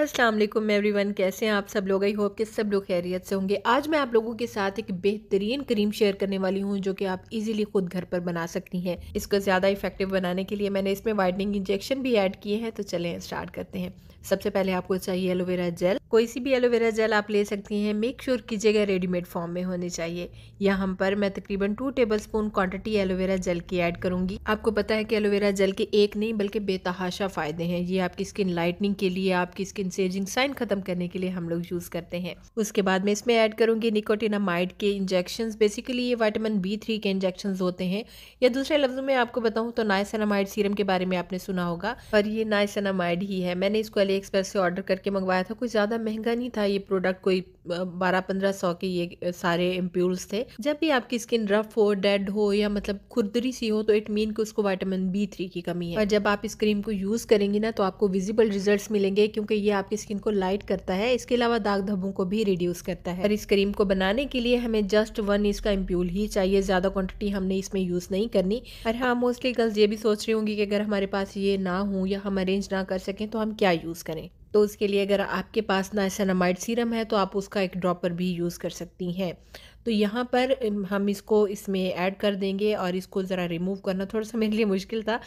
अस्सलाम every one कैसे हैं आप सब लोग आई होप कि सब लोग खैरियत से होंगे आज मैं आप लोगों के साथ एक बेहतरीन क्रीम शेयर करने वाली हूँ जो कि आप इजीली खुद घर पर बना सकती हैं इसको ज़्यादा इफेक्टिव बनाने के लिए मैंने इसमें वाइटनिंग इंजेक्शन भी ऐड किए हैं तो चलें स्टार्ट करते हैं सबसे पहले आपको चाहिए एलोवेरा जेल कोई सी भी एलोवेरा जेल आप ले सकती हैं मेक श्योर कीजिएगा रेडीमेड फॉर्म में होने चाहिए यहाँ पर मैं तकरीबन two tablespoon quantity aloe vera की ऐड करूँगी आपको पता है कि एलोवेरा जेल के एक नहीं बल्कि बेतहाशा फ़ायदे हैं ये आपकी स्किन लाइटनिंग के लिए आपकी स्किन सेजिंग साइन ख़त्म करने के लिए हम लोग यूज़ करते हैं उसके बाद मैं इसमें ऐड करूँगी निकोटिनामाइड के इंजेक्शन बेसिकली ये वाइटामिन बी थ्री के इंजेक्शन होते हैं या दूसरे लफ्ज़ों में आपको बताऊँ तो नाइसनामाइड सीरम के बारे में आपने सुना होगा पर ये नाइसनामाइड ही है मैंने इसको अली एक्सप्रेस से ऑर्डर करके मंगवाया था कुछ ज़्यादा ज़्यादा महंगा नहीं था ये प्रोडक्ट कोई बारह पंद्रह सौ के ये सारे एम्प्यूल्स थे जब भी आपकी स्किन रफ हो डेड हो या मतलब खुरदरी सी हो तो इट मीन कि उसको वाइटामिन बी थ्री की कमी है और जब आप इस क्रीम को यूज़ करेंगी ना तो आपको विजिबल रिजल्ट मिलेंगे क्योंकि ये आपकी स्किन को लाइट करता है इसके अलावा दाग धब्बों को भी रिड्यूस करता है और इस क्रीम को बनाने के लिए हमें जस्ट वन इसका एम्प्यूल ही चाहिए ज़्यादा क्वान्टिटी हमने इसमें यूज़ नहीं करनी और हाँ मोस्टली गर्ल्स ये भी सोच रही होंगी कि अगर हमारे पास ये ना हो या हम अरेंज ना कर सकें तो हम क्या यूज़ करें तो उसके लिए अगर आपके पास नाइसनामाइड सीरम है तो आप उसका एक ड्रॉपर भी यूज़ कर सकती हैं तो यहाँ पर हम इसको इसमें ऐड कर देंगे और इसको ज़रा रिमूव करना थोड़ा सा मेरे लिए मुश्किल था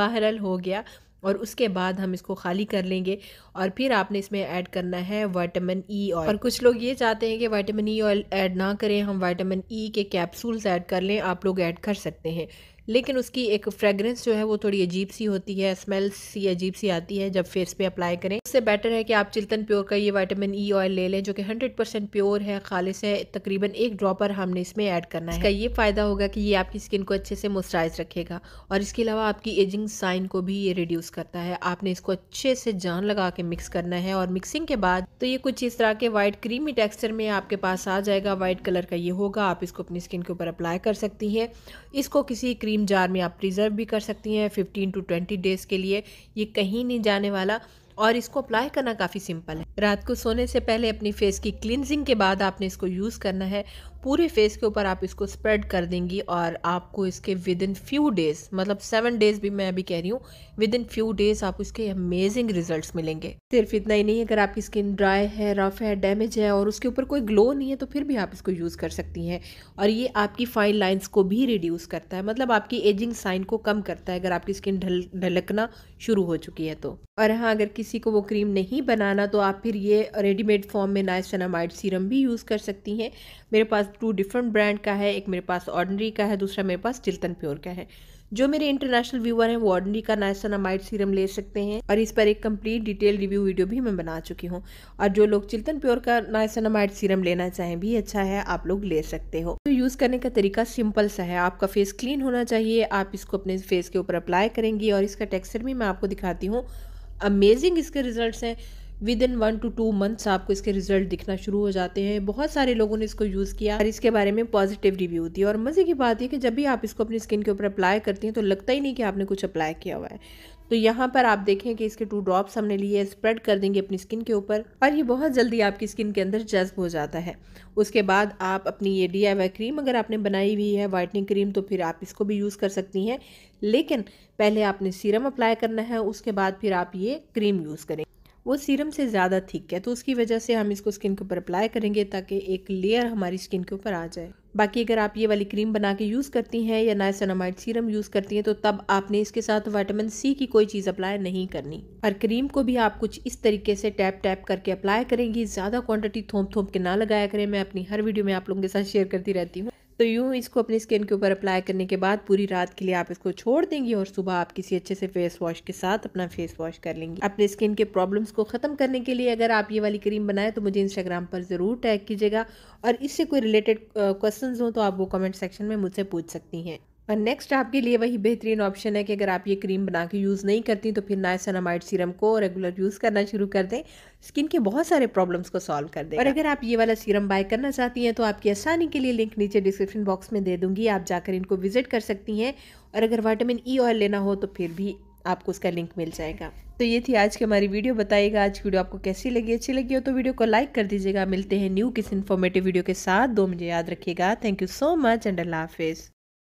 बहरल हो गया और उसके बाद हम इसको खाली कर लेंगे और फिर आपने इसमें ऐड करना है वाइटामिन ई e और कुछ लोग ये चाहते हैं कि vitamin E e oil add ना करें हम वाइटामिन ई e के कैप्सूल्स ऐड कर लें आप लोग ऐड कर सकते हैं लेकिन उसकी एक फ्रेगरेंस जो है वो थोड़ी अजीब सी होती है स्मेल सी अजीब सी आती है जब फेस पे अप्लाई करें उससे बेटर है कि आप चिल्तन प्योर का ये वाइटामिन ई ऑयल ले लें जो कि 100% प्योर है खालिश है तकरीबन एक ड्रॉपर हमने इसमें ऐड करना है इसका ये फ़ायदा होगा कि ये आपकी स्किन को अच्छे से मॉइस्चराइज रखेगा और इसके अलावा आपकी एजिंग साइन को भी ये रिड्यूस करता है आपने इसको अच्छे से जान लगा के मिक्स करना है और मिक्सिंग के बाद तो ये कुछ इस तरह के व्हाइट क्रीमी टेक्स्चर में आपके पास आ जाएगा व्हाइट कलर का ये होगा आप इसको अपनी स्किन के ऊपर अप्लाई कर सकती हैं इसको किसी क्रीम क्रीम जार में आप प्रिजर्व भी कर सकती हैं फिफ्टीन टू ट्वेंटी डेज़ के लिए ये कहीं नहीं जाने वाला और इसको अप्लाई करना काफ़ी सिंपल है रात को सोने से पहले अपनी फेस की क्लिनजिंग के बाद आपने इसको यूज़ करना है पूरे फेस के ऊपर आप इसको स्प्रेड कर देंगी और आपको इसके विद इन फ्यू डेज़ मतलब सेवन डेज़ भी मैं अभी कह रही हूँ विद इन फ्यू डेज़ आप इसके अमेजिंग रिजल्ट्स मिलेंगे सिर्फ इतना ही नहीं अगर आपकी स्किन ड्राई है रफ है डैमेज है और उसके ऊपर कोई ग्लो नहीं है तो फिर भी आप इसको यूज़ कर सकती हैं और ये आपकी फाइन लाइन्स को भी रिड्यूस करता है मतलब आपकी एजिंग साइन को कम करता है अगर आपकी स्किन ढल ढलकना शुरू हो चुकी है तो और हाँ अगर किसी को वो क्रीम नहीं बनाना तो आप फिर ये रेडीमेड फॉर्म में नाइसनामाइड सीरम भी यूज़ कर सकती हैं मेरे पास टू डिफरेंट ब्रांड का है एक मेरे पास ऑर्डनरी का है दूसरा मेरे पास चिल्तन प्योर का है जो मेरे इंटरनेशनल व्यूअर हैं वो ऑर्डनरी का नाइसनामाइड सीरम ले सकते हैं और इस पर एक कंप्लीट डिटेल रिव्यू वीडियो भी मैं बना चुकी हूँ और जो लोग चिल्तन प्योर का नाइसनामाइड सीरम लेना चाहें भी अच्छा है आप लोग ले सकते हो तो यूज़ करने का तरीका सिंपल सा है आपका फेस क्लीन होना चाहिए आप इसको अपने फेस के ऊपर अप्लाई करेंगी और इसका टेक्स्चर भी मैं आपको दिखाती हूँ अमेजिंग इसके रिजल्ट हैं within one two two months आपको इसके रिजल्ट दिखना शुरू हो जाते हैं बहुत सारे लोगों ने इसको यूज़ किया और इसके बारे में पॉजिटिव रिव्यू दी और मज़े की बात है कि जब भी आप इसको अपनी स्किन के ऊपर अप्लाई करती हैं तो लगता ही नहीं कि आपने कुछ अप्लाई किया हुआ है तो यहाँ पर आप देखें कि इसके टू ड्रॉप्स हमने लिए स्प्रेड कर देंगे अपनी स्किन के ऊपर और ये बहुत जल्दी आपकी स्किन के अंदर जज्ब हो जाता है उसके बाद आप अपनी ये डी क्रीम अगर आपने बनाई हुई है वाइटनिंग क्रीम तो फिर आप इसको भी यूज़ कर सकती हैं लेकिन पहले आपने सीरम अप्लाई करना है उसके बाद फिर आप ये क्रीम यूज़ करें वो सीरम से ज़्यादा थिक है तो उसकी वजह से हम इसको स्किन के ऊपर अप्लाई करेंगे ताकि एक लेयर हमारी स्किन के ऊपर आ जाए बाकी अगर आप ये वाली क्रीम बना के यूज़ करती हैं या नायसनामाइड सीरम यूज़ करती हैं तो तब आपने इसके साथ विटामिन सी की कोई चीज़ अप्लाई नहीं करनी और क्रीम को भी आप कुछ इस तरीके से टैप टैप करके अप्लाई करेंगी ज़्यादा क्वांटिटी थोप थोप के ना लगाया करें मैं अपनी हर वीडियो में आप लोगों के साथ शेयर करती रहती हूँ तो यूँ इसको अपनी स्किन के ऊपर अप्लाई करने के बाद पूरी रात के लिए आप इसको छोड़ देंगी और सुबह आप किसी अच्छे से फेस वॉश के साथ अपना फेस वॉश कर लेंगी अपने स्किन के प्रॉब्लम्स को ख़त्म करने के लिए अगर आप ये वाली क्रीम बनाएं तो मुझे इंस्टाग्राम पर ज़रूर टैग कीजिएगा और इससे कोई रिलेटेड क्वेश्चन हों तो आप वो कमेंट सेक्शन में मुझसे पूछ सकती हैं और नेक्स्ट आपके लिए वही बेहतरीन ऑप्शन है कि अगर आप ये क्रीम बना के यूज़ नहीं करती तो फिर नाइसनामाइड सीरम को रेगुलर यूज़ करना शुरू कर दें स्किन के बहुत सारे प्रॉब्लम्स को सॉल्व कर दें और अगर आप ये वाला सीरम बाय करना चाहती हैं तो आपकी आसानी के लिए लिंक नीचे डिस्क्रिप्शन बॉक्स में दे दूँगी आप जाकर इनको विजिट कर सकती हैं और अगर वाइटामिन ई ऑयल लेना हो तो फिर भी आपको उसका लिंक मिल जाएगा तो ये थी आज की हमारी वीडियो बताइएगा आज की वीडियो आपको कैसी लगी अच्छी लगी हो तो वीडियो को लाइक कर दीजिएगा मिलते हैं न्यू किस इन्फॉर्मेटिव वीडियो के साथ दो मुझे याद रखिएगा thank you so much and अल्लाह हाफिज़